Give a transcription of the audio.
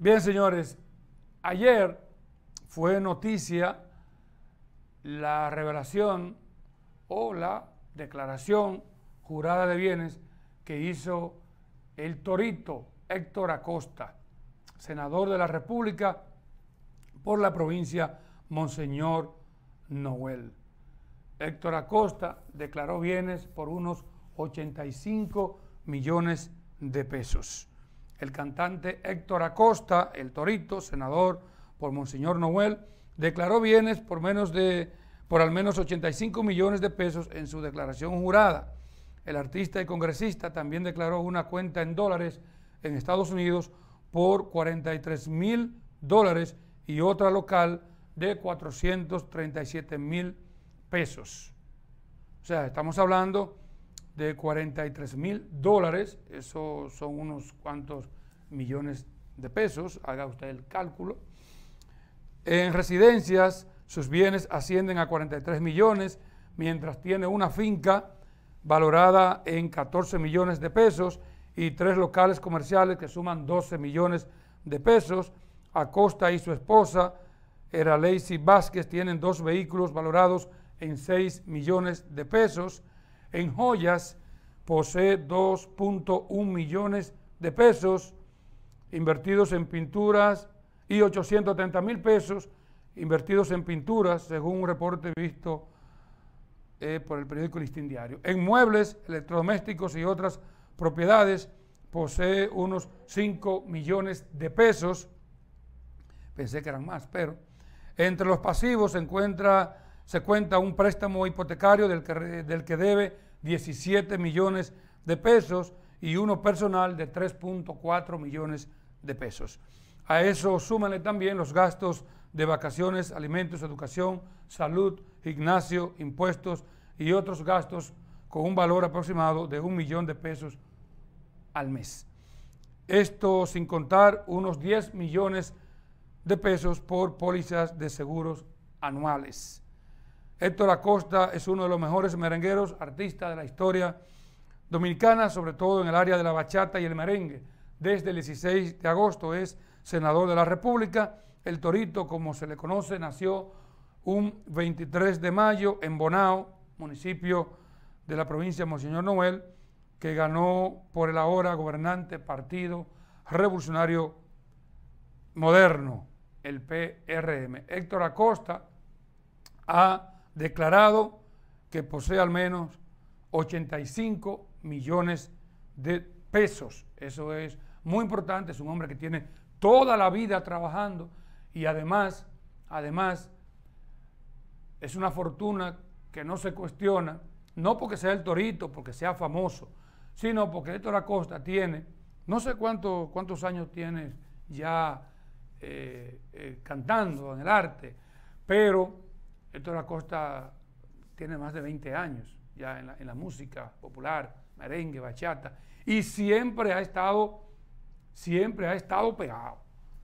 Bien, señores, ayer fue noticia la revelación o la declaración jurada de bienes que hizo el torito Héctor Acosta, senador de la República por la provincia Monseñor Noel. Héctor Acosta declaró bienes por unos 85 millones de pesos el cantante Héctor Acosta, el Torito, senador por Monseñor Noel, declaró bienes por, menos de, por al menos 85 millones de pesos en su declaración jurada. El artista y congresista también declaró una cuenta en dólares en Estados Unidos por 43 mil dólares y otra local de 437 mil pesos. O sea, estamos hablando de 43 mil dólares, eso son unos cuantos millones de pesos, haga usted el cálculo. En residencias, sus bienes ascienden a 43 millones, mientras tiene una finca valorada en 14 millones de pesos y tres locales comerciales que suman 12 millones de pesos. Acosta y su esposa, Era Lacey Vázquez, tienen dos vehículos valorados en 6 millones de pesos. En joyas posee 2.1 millones de pesos invertidos en pinturas y 830 mil pesos invertidos en pinturas, según un reporte visto eh, por el periódico Listín Diario. En muebles, electrodomésticos y otras propiedades posee unos 5 millones de pesos. Pensé que eran más, pero entre los pasivos se encuentra se cuenta un préstamo hipotecario del que, debe 17 millones de pesos y uno personal de 3.4 millones de pesos. A eso súmanle también los gastos de vacaciones, alimentos, educación, salud, gimnasio, impuestos y otros gastos con un valor aproximado de un millón de pesos al mes. Esto sin contar unos 10 millones de pesos por pólizas de seguros anuales. Héctor Acosta es uno de los mejores merengueros, artistas de la historia dominicana, sobre todo en el área de la bachata y el merengue. Desde el 16 de agosto es senador de la República. El Torito, como se le conoce, nació un 23 de mayo en Bonao, municipio de la provincia de Monseñor Noel, que ganó por el ahora gobernante Partido Revolucionario Moderno, el PRM. Héctor Acosta ha declarado que posee al menos 85 millones de pesos. Eso es muy importante, es un hombre que tiene toda la vida trabajando y además, además, es una fortuna que no se cuestiona, no porque sea el torito, porque sea famoso, sino porque Héctor Acosta tiene, no sé cuántos años tiene ya eh, eh, cantando en el arte, pero Héctor Acosta tiene más de 20 años ya en la, en la música popular, merengue, bachata, y siempre ha estado, siempre ha estado pegado